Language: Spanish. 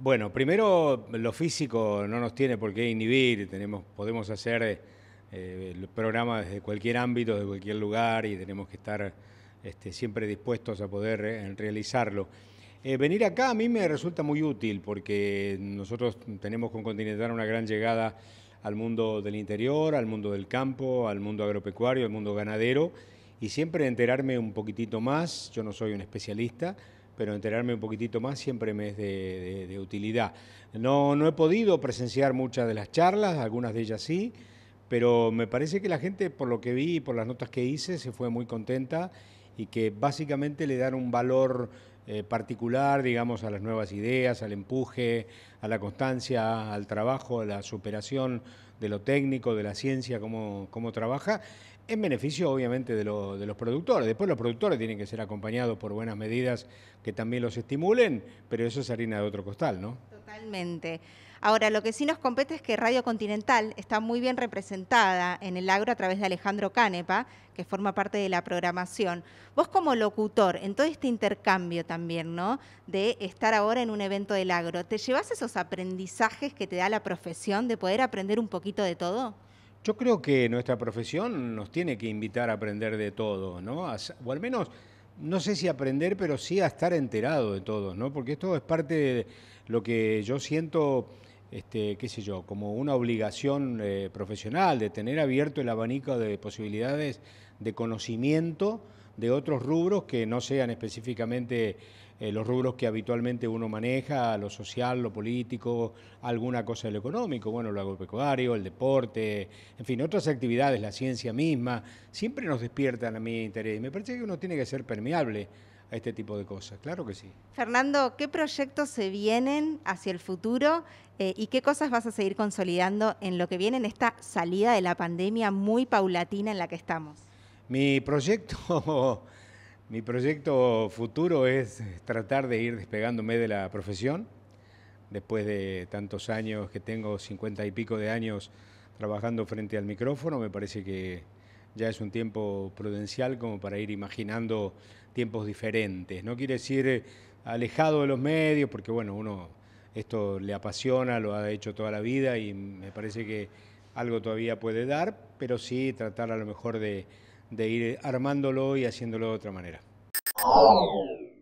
Bueno, primero lo físico no nos tiene por qué inhibir, tenemos, podemos hacer eh, el programa desde cualquier ámbito, desde cualquier lugar y tenemos que estar este, siempre dispuestos a poder eh, realizarlo. Eh, venir acá a mí me resulta muy útil porque nosotros tenemos con Continental una gran llegada al mundo del interior, al mundo del campo, al mundo agropecuario, al mundo ganadero y siempre enterarme un poquitito más, yo no soy un especialista, pero enterarme un poquitito más siempre me es de, utilidad. No, no he podido presenciar muchas de las charlas, algunas de ellas sí, pero me parece que la gente, por lo que vi y por las notas que hice, se fue muy contenta y que básicamente le dan un valor eh, particular, digamos, a las nuevas ideas, al empuje, a la constancia, al trabajo, a la superación de lo técnico, de la ciencia, cómo, cómo trabaja, en beneficio obviamente de, de, los productores. Después los productores tienen que ser acompañados por buenas medidas que también los estimulen, pero eso es harina de otro costal, ¿no? Totalmente. Ahora, lo que sí nos compete es que Radio Continental está muy bien representada en el agro a través de Alejandro Canepa, que forma parte de la programación. Vos como locutor, en todo este intercambio también, ¿no? De estar ahora en un evento del agro, ¿te llevas esos aprendizajes que te da la profesión de poder aprender un poquito? de todo? Yo creo que nuestra profesión nos tiene que invitar a aprender de todo, ¿no? o al menos, no sé si aprender, pero sí a estar enterado de todo, ¿no? Porque esto es parte de lo que yo siento, este, qué sé yo, como una obligación eh, profesional de tener abierto el abanico de posibilidades de conocimiento de otros rubros que no sean específicamente eh, los rubros que habitualmente uno maneja, lo social, lo político, alguna cosa de lo económico, bueno, lo agropecuario, el deporte, en fin, otras actividades, la ciencia misma, siempre nos despiertan a mi interés. Y me parece que uno tiene que ser permeable a este tipo de cosas, claro que sí. Fernando, ¿qué proyectos se vienen hacia el futuro eh, y qué cosas vas a seguir consolidando en lo que viene en esta salida de la pandemia muy paulatina en la que estamos? Mi proyecto, mi proyecto futuro es tratar de ir despegándome de la profesión. Después de tantos años que tengo, cincuenta y pico de años trabajando frente al micrófono, me parece que ya es un tiempo prudencial como para ir imaginando tiempos diferentes. No quiere decir eh, alejado de los medios, porque bueno, uno esto le apasiona, lo ha hecho toda la vida y me parece que algo todavía puede dar, pero sí tratar a lo mejor de de ir armándolo y haciéndolo de otra manera.